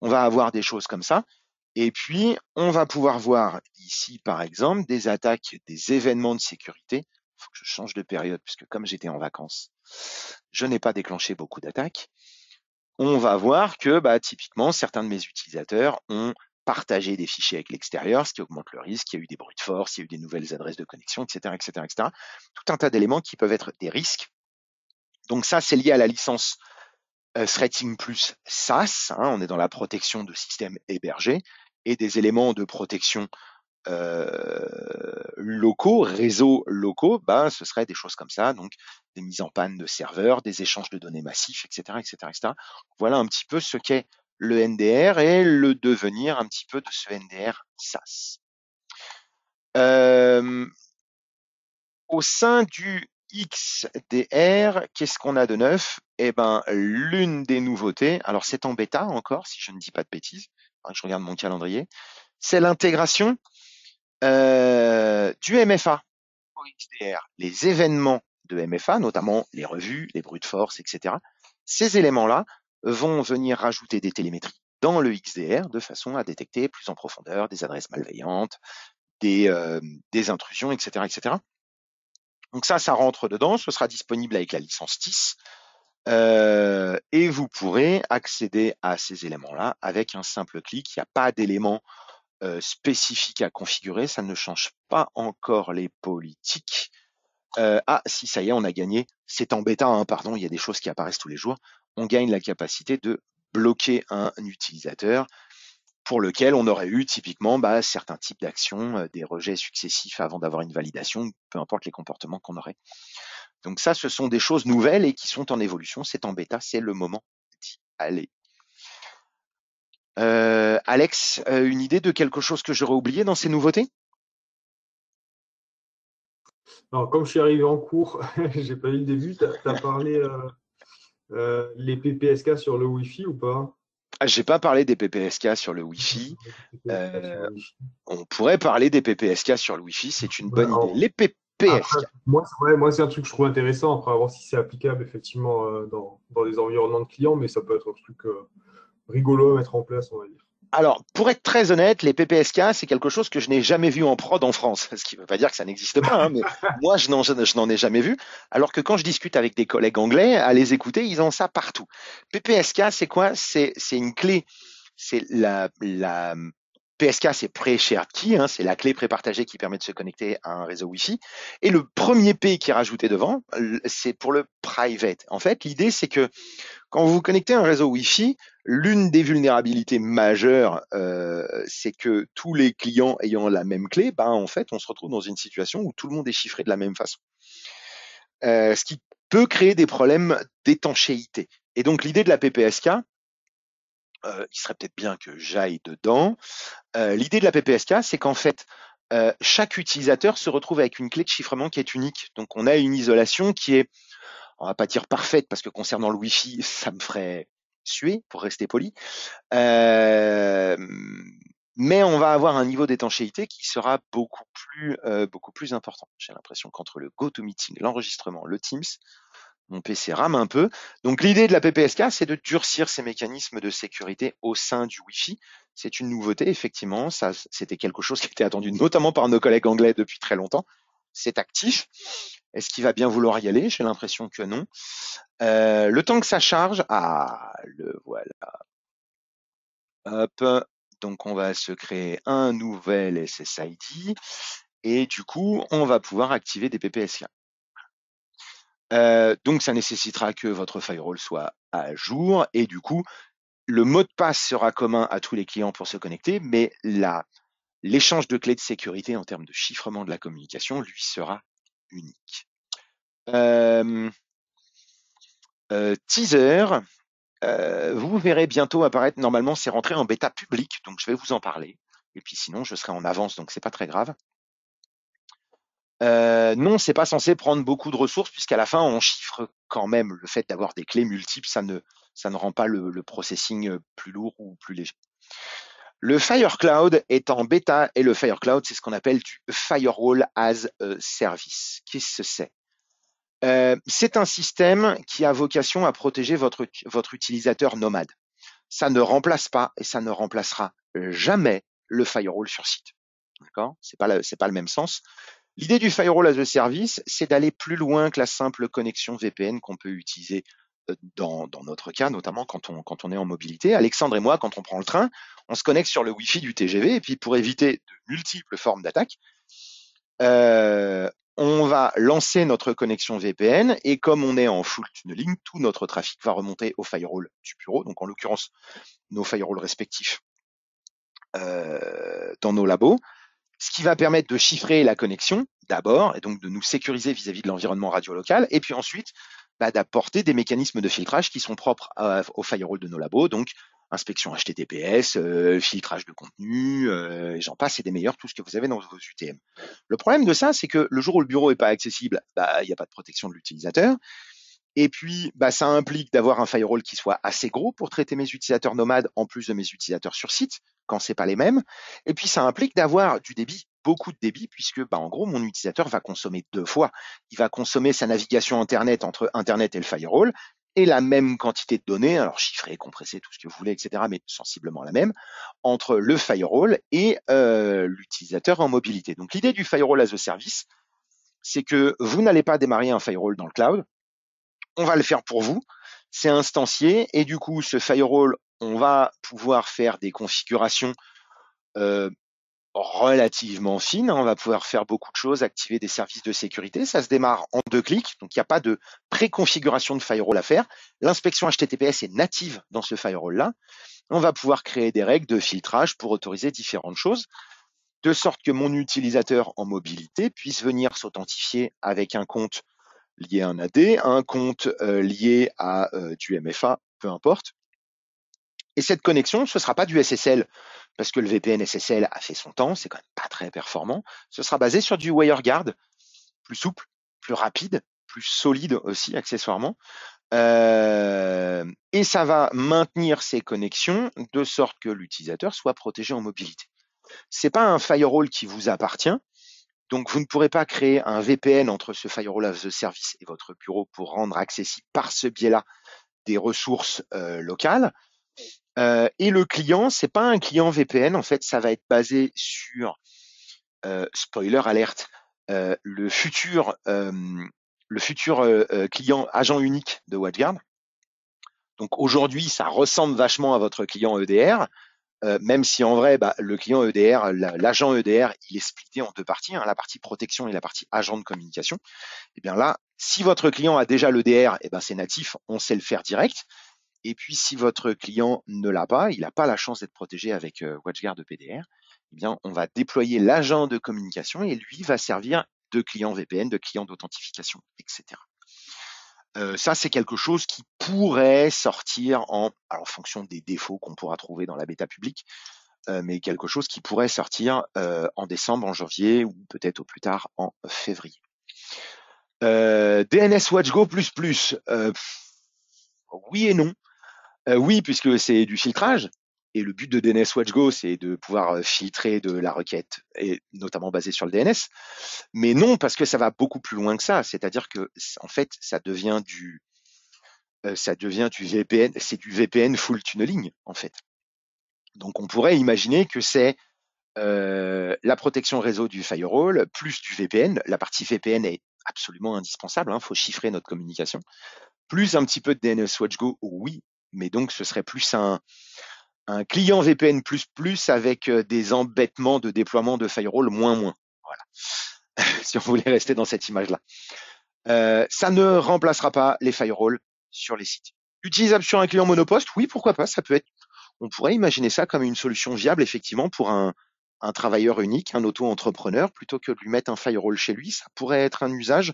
On va avoir des choses comme ça. Et puis, on va pouvoir voir ici, par exemple, des attaques, des événements de sécurité. Il faut que je change de période, puisque comme j'étais en vacances, je n'ai pas déclenché beaucoup d'attaques. On va voir que, bah, typiquement, certains de mes utilisateurs ont partagé des fichiers avec l'extérieur, ce qui augmente le risque. Il y a eu des bruits de force, il y a eu des nouvelles adresses de connexion, etc., etc., etc. Tout un tas d'éléments qui peuvent être des risques. Donc ça, c'est lié à la licence euh, Threating plus SaaS, hein, on est dans la protection de systèmes hébergés et des éléments de protection euh, locaux, réseaux locaux, bah, ce serait des choses comme ça, donc des mises en panne de serveurs, des échanges de données massifs, etc., etc., etc. Voilà un petit peu ce qu'est le NDR et le devenir un petit peu de ce NDR SaaS. Euh, au sein du XDR, qu'est-ce qu'on a de neuf Eh ben, l'une des nouveautés, alors c'est en bêta encore, si je ne dis pas de bêtises, je regarde mon calendrier, c'est l'intégration euh, du MFA au XDR. Les événements de MFA, notamment les revues, les bruits de force, etc. Ces éléments-là vont venir rajouter des télémétries dans le XDR de façon à détecter plus en profondeur des adresses malveillantes, des, euh, des intrusions, etc., etc. Donc ça, ça rentre dedans, ce sera disponible avec la licence 10, euh, et vous pourrez accéder à ces éléments-là avec un simple clic. Il n'y a pas d'éléments euh, spécifiques à configurer. Ça ne change pas encore les politiques. Euh, ah, si ça y est, on a gagné. C'est en bêta, hein, pardon, il y a des choses qui apparaissent tous les jours. On gagne la capacité de bloquer un utilisateur pour lequel on aurait eu typiquement bah, certains types d'actions, euh, des rejets successifs avant d'avoir une validation, peu importe les comportements qu'on aurait. Donc ça, ce sont des choses nouvelles et qui sont en évolution, c'est en bêta, c'est le moment d'y aller. Euh, Alex, euh, une idée de quelque chose que j'aurais oublié dans ces nouveautés Alors comme je suis arrivé en cours, (laughs) j'ai pas eu le début, tu as, parlé les PPSK sur le Wi-Fi ou pas ah, j'ai pas parlé des PPSK sur le Wi-Fi. Euh, euh, on pourrait parler des PPSK sur le Wi-Fi, c'est une bonne bah, idée. Les PPSK. moi, c'est un truc que je trouve intéressant. Après, voir si c'est applicable effectivement euh, dans, des environnements de clients, mais ça peut être un truc rigolo à mettre en place, on va dire alors, pour être très honnête, les PPSK, c'est quelque chose que je n'ai jamais vu en prod en France, (laughs) ce qui ne veut pas dire que ça n'existe pas, hein, mais (laughs) moi, je n'en, ai jamais vu, alors que quand je discute avec des collègues anglais, à les écouter, ils ont ça partout. PPSK, c'est quoi c'est, une clé, c'est la, la, PSK, c'est pré shared key, hein, c'est la clé pré-partagée qui permet de se connecter à un réseau Wi-Fi. Et le premier P qui est rajouté devant, c'est pour le private. En fait, l'idée, c'est que quand vous vous connectez à un réseau Wi-Fi, L'une des vulnérabilités majeures, euh, c'est que tous les clients ayant la même clé, ben, en fait, on se retrouve dans une situation où tout le monde est chiffré de la même façon. Euh, ce qui peut créer des problèmes d'étanchéité. Et donc l'idée de la PPSK, euh, il serait peut-être bien que j'aille dedans, euh, l'idée de la PPSK, c'est qu'en fait, chaque utilisateur se retrouve avec une clé de chiffrement qui est unique. Donc on a une isolation qui est on va pas dire parfaite parce que concernant le Wi-Fi, ça me ferait suer, pour rester poli. Euh, mais on va avoir un niveau d'étanchéité qui sera beaucoup plus, euh, beaucoup plus important. J'ai l'impression qu'entre le GoToMeeting, l'enregistrement, le Teams, mon PC rame un peu. Donc l'idée de la PPSK, c'est de durcir ces mécanismes de sécurité au sein du Wi-Fi. C'est une nouveauté, effectivement. Ça, c'était quelque chose qui était attendu notamment par nos collègues anglais depuis très longtemps. C'est actif. Est-ce qu'il va bien vouloir y aller J'ai l'impression que non. Euh, le temps que ça charge, ah, le voilà. Hop, donc on va se créer un nouvel SSID et du coup, on va pouvoir activer des PPSK. Euh, donc ça nécessitera que votre firewall soit à jour et du coup, le mot de passe sera commun à tous les clients pour se connecter, mais l'échange de clés de sécurité en termes de chiffrement de la communication, lui, sera unique. Euh, euh, teaser, euh, vous verrez bientôt apparaître, normalement c'est rentré en bêta public, donc je vais vous en parler. Et puis sinon, je serai en avance, donc c'est pas très grave. Euh, non, c'est pas censé prendre beaucoup de ressources puisqu'à la fin on chiffre quand même le fait d'avoir des clés multiples, ça ne ça ne rend pas le, le, processing euh, plus lourd ou plus léger. Le Firecloud est en bêta et le Firecloud c'est ce qu'on appelle du firewall as a service. Qu'est-ce que c'est euh, c'est un système qui a vocation à protéger votre, votre utilisateur nomade. Ça ne remplace pas et ça ne remplacera jamais le firewall sur site. D'accord C'est pas c'est pas le même sens. L'idée du firewall as a service, c'est d'aller plus loin que la simple connexion VPN qu'on peut utiliser euh, dans, dans, notre cas, notamment quand on, quand on est en mobilité. Alexandre et moi, quand on prend le train, on se connecte sur le Wi-Fi du TGV et puis pour éviter de multiples formes d'attaques, euh, on va lancer notre connexion VPN et comme on est en full tunneling, tout notre trafic va remonter au firewall du bureau, donc en l'occurrence nos firewalls respectifs euh, dans nos labos, ce qui va permettre de chiffrer la connexion d'abord et donc de nous sécuriser vis-à-vis de l'environnement radio local et puis ensuite bah, d'apporter des mécanismes de filtrage qui sont propres au firewall de nos labos, donc inspection HTTPS, euh, filtrage de contenu, euh, j'en passe, c'est des meilleurs, tout ce que vous avez dans vos UTM. Le problème de ça, c'est que le jour où le bureau n'est pas accessible, bah, il n'y a pas de protection de l'utilisateur. Et puis, bah, ça implique d'avoir un firewall qui soit assez gros pour traiter mes utilisateurs nomades en plus de mes utilisateurs sur site, quand c'est pas les mêmes. Et puis, ça implique d'avoir du débit, beaucoup de débit, puisque, bah, en gros, mon utilisateur va consommer deux fois. Il va consommer sa navigation Internet entre Internet et le firewall, la même quantité de données, alors chiffrées, compressées, tout ce que vous voulez, etc., mais sensiblement la même, entre le firewall et euh, l'utilisateur en mobilité. Donc l'idée du firewall as a service, c'est que vous n'allez pas démarrer un firewall dans le cloud, on va le faire pour vous, c'est instancié, et du coup ce firewall, on va pouvoir faire des configurations euh, relativement fine. Hein. On va pouvoir faire beaucoup de choses, activer des services de sécurité. Ça se démarre en deux clics, donc il n'y a pas de préconfiguration de firewall à faire. L'inspection HTTPS est native dans ce firewall-là. On va pouvoir créer des règles de filtrage pour autoriser différentes choses, de sorte que mon utilisateur en mobilité puisse venir s'authentifier avec un compte lié à un AD, un compte euh, lié à euh, du MFA, peu importe. Et cette connexion, ce ne sera pas du SSL parce que le VPN SSL a fait son temps, c'est quand même pas très performant, ce sera basé sur du WireGuard, plus souple, plus rapide, plus solide aussi accessoirement. Euh, et ça va maintenir ces connexions de sorte que l'utilisateur soit protégé en mobilité. C'est pas un firewall qui vous appartient, donc vous ne pourrez pas créer un VPN entre ce firewall of the service et votre bureau pour rendre accessible par ce biais-là des ressources euh, locales. Euh, et le client, c'est pas un client VPN. En fait, ça va être basé sur euh, spoiler alerte. Euh, le futur, client agent unique de WatchGuard. Donc aujourd'hui, ça ressemble vachement à votre client EDR, même si en vrai, bah, le client EDR, l'agent EDR, il est splitté en deux parties, hein, la partie protection et la partie agent de communication. Et eh bien là, si votre client a déjà l'EDR, et eh ben c'est natif, on sait le faire direct. Et puis, si votre client ne l'a pas, il n'a pas la chance d'être protégé avec euh, WatchGuard PDR. eh bien, on va déployer l'agent de communication et lui va servir de client VPN, de client d'authentification, etc. Euh, ça, c'est quelque chose qui pourrait sortir en, fonction des défauts qu'on pourra trouver dans la bêta publique, euh, mais quelque chose qui pourrait sortir en décembre, en janvier ou peut-être au plus tard en février. DNS WatchGo++, oui et non. Euh, oui, puisque c'est du filtrage. Et le but de DNS WatchGo, c'est de pouvoir euh, filtrer de la requête, et notamment basée sur le DNS. Mais non, parce que ça va beaucoup plus loin que ça. C'est-à-dire que, en fait, ça devient du, euh, ça devient du VPN, c'est du VPN full tunneling, en fait. Donc, on pourrait imaginer que c'est la protection réseau du firewall plus du VPN. La partie VPN est absolument indispensable. Il hein, faut chiffrer notre communication. Plus un petit peu de DNS WatchGo, oui, mais donc ce serait plus un, un client VPN avec euh, des embêtements de déploiement de firewall moins moins. Voilà. (laughs) si on voulait rester dans cette image-là. Euh, ça ne remplacera pas les firewalls sur les sites. Utilisable sur un client monoposte, oui, pourquoi pas, ça peut être. On pourrait imaginer ça comme une solution viable, effectivement, pour un, un travailleur unique, un auto-entrepreneur, plutôt que de lui mettre un firewall chez lui. Ça pourrait être un usage.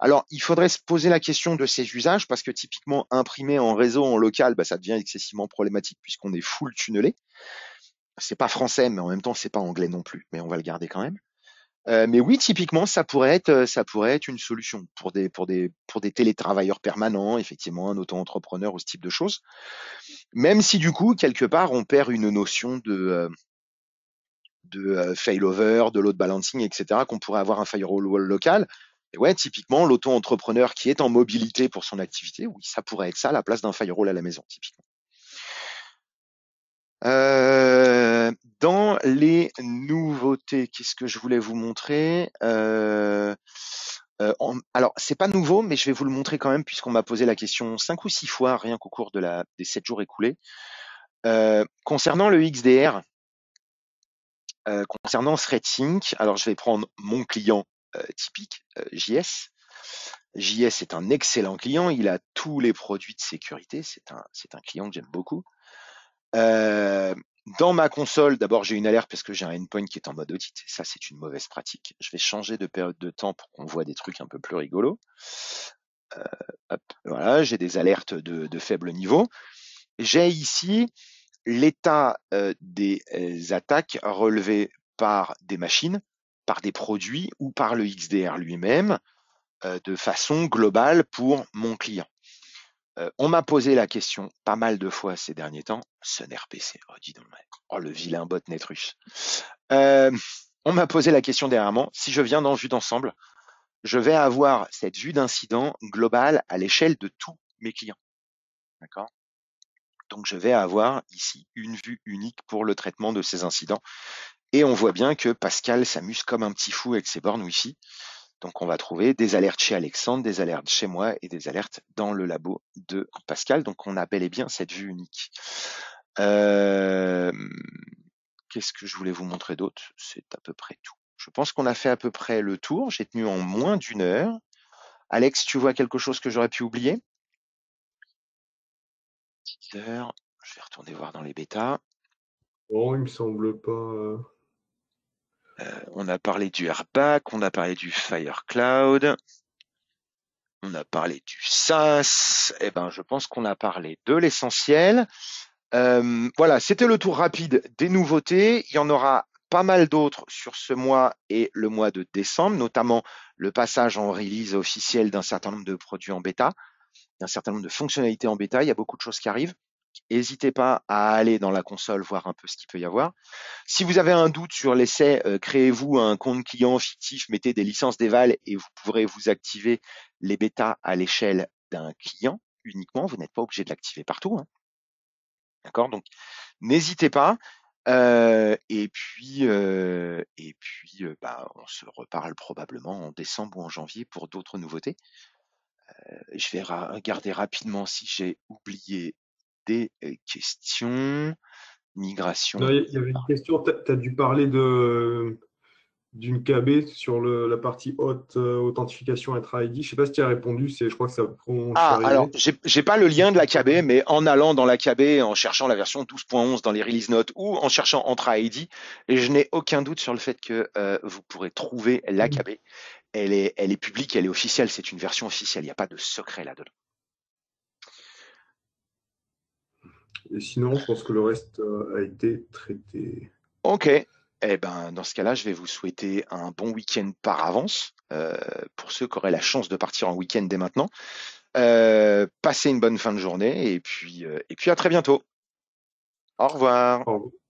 Alors, il faudrait se poser la question de ces usages parce que typiquement, imprimer en réseau, en local, bah, ça devient excessivement problématique puisqu'on est full tunnelé. C'est pas français, mais en même temps, c'est pas anglais non plus, mais on va le garder quand même. Euh, mais oui, typiquement, ça pourrait être, euh, ça pourrait être une solution pour des, pour des, pour des télétravailleurs permanents, effectivement, un auto-entrepreneur ou ce type de choses. Même si du coup, quelque part, on perd une notion de, euh, de euh, failover, de load balancing, etc., qu'on pourrait avoir un firewall local. Et ouais, typiquement, l'auto-entrepreneur qui est en mobilité pour son activité, oui, ça pourrait être ça, la place d'un firewall à la maison, typiquement. Euh, dans les nouveautés, qu'est-ce que je voulais vous montrer Alors, ce n'est Alors, c'est pas nouveau, mais je vais vous le montrer quand même, puisqu'on m'a posé la question cinq ou six fois, rien qu'au cours des sept jours écoulés. Euh, concernant le XDR, euh, concernant Threadsync, alors je vais prendre mon client euh, typique, euh, JS. JS est un excellent client, il a tous les produits de sécurité, c'est un, un client que j'aime beaucoup. dans ma console, d'abord j'ai une alerte parce que j'ai un endpoint qui est en mode audit, ça c'est une mauvaise pratique. Je vais changer de période de temps pour qu'on voit des trucs un peu plus rigolos. voilà, j'ai des alertes de faible niveau. J'ai ici l'état des attaques relevées par des machines, par des produits ou par le XDR lui-même de façon globale pour mon client. on m'a posé la question pas mal de fois ces derniers temps. ce RPC, oh dis donc, oh le vilain bot net russe. on m'a posé la question dernièrement, si je viens dans vue d'ensemble, je vais avoir cette vue d'incident globale à l'échelle de tous mes clients. D'accord donc je vais avoir ici une vue unique pour le traitement de ces incidents. Et on voit bien que Pascal s'amuse comme un petit fou avec ses bornes Wi-Fi. Donc on va trouver des alertes chez Alexandre, des alertes chez moi et des alertes dans le labo de Pascal. Donc on a bel et bien cette vue unique. Euh, qu'est-ce que je voulais vous montrer d'autre C'est à peu près tout. Je pense qu'on a fait à peu près le tour. J'ai tenu en moins d'une heure. Alex, tu vois quelque chose que j'aurais pu oublier je vais retourner voir dans les bêtas. Oh, il me semble pas. Euh. Euh, on a parlé du Airbag, on a parlé du Firecloud, on a parlé du SaaS. Eh ben, je pense qu'on a parlé de l'essentiel. Euh, voilà, c'était le tour rapide des nouveautés. Il y en aura pas mal d'autres sur ce mois et le mois de décembre, notamment le passage en release officielle d'un certain nombre de produits en bêta il un certain nombre de fonctionnalités en bêta, il y a beaucoup de choses qui arrivent. N'hésitez pas à aller dans la console voir un peu ce qu'il peut y avoir. Si vous avez un doute sur l'essai, euh, créez-vous un compte client fictif, mettez des licences déval et vous pourrez vous activer les bêtas à l'échelle d'un client uniquement. Vous n'êtes pas obligé de l'activer partout. Hein. D'accord Donc, n'hésitez pas. Euh, et puis, euh, et puis bah, on se reparle probablement en décembre ou en janvier pour d'autres nouveautés. Euh, je vais regarder rapidement si j'ai oublié des euh, questions. Migration. Il y avait une question, tu as, dû parler d'une KB sur la partie haute euh, authentification ID. Je ne sais pas si tu as répondu, je crois que ça Ah, alors, n'ai pas le lien de la KB, mais en allant dans la KB, en cherchant la version 12.11 dans les release notes ou en cherchant entre ID, je n'ai aucun doute sur le fait que vous pourrez trouver la mmh. KB elle est, elle est publique, elle est officielle, c'est une version officielle, il n'y a pas de secret là-dedans. Et sinon, je pense que le reste euh, a été traité. Ok. Eh ben, dans ce cas-là, je vais vous souhaiter un bon week-end par avance euh, pour ceux qui auraient la chance de partir en week-end dès maintenant. Euh, passez une bonne fin de journée et puis, et puis à très bientôt. Au revoir. Au revoir.